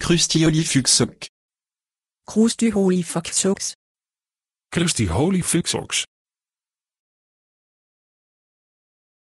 Krusty Holy Fuck Socks. Krusty Holy Fuck Socks. Krusty Holy Fuck Socks.